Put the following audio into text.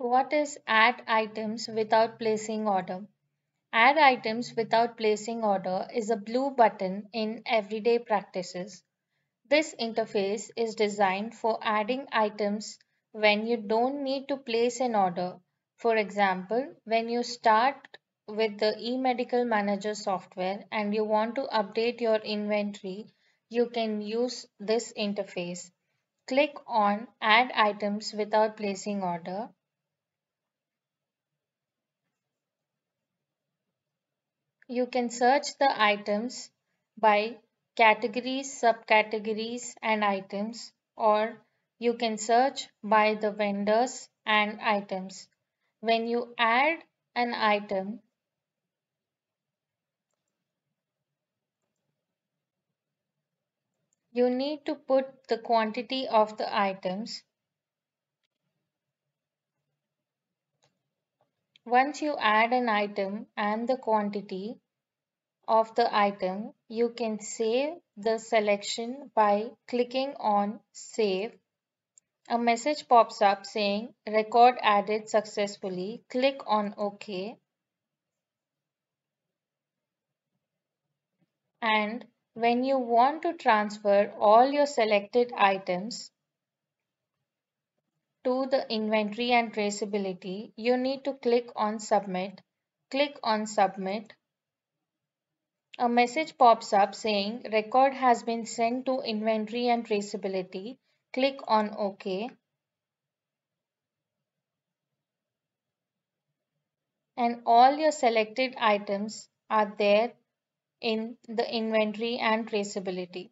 What is add items without placing order? Add items without placing order is a blue button in everyday practices. This interface is designed for adding items when you don't need to place an order. For example, when you start with the eMedical Manager software and you want to update your inventory, you can use this interface. Click on Add Items without placing order you can search the items by categories, subcategories and items or you can search by the vendors and items. When you add an item, you need to put the quantity of the items Once you add an item and the quantity of the item, you can save the selection by clicking on Save. A message pops up saying Record added successfully. Click on OK. And when you want to transfer all your selected items to the inventory and traceability, you need to click on submit. Click on submit. A message pops up saying record has been sent to inventory and traceability. Click on OK. And all your selected items are there in the inventory and traceability.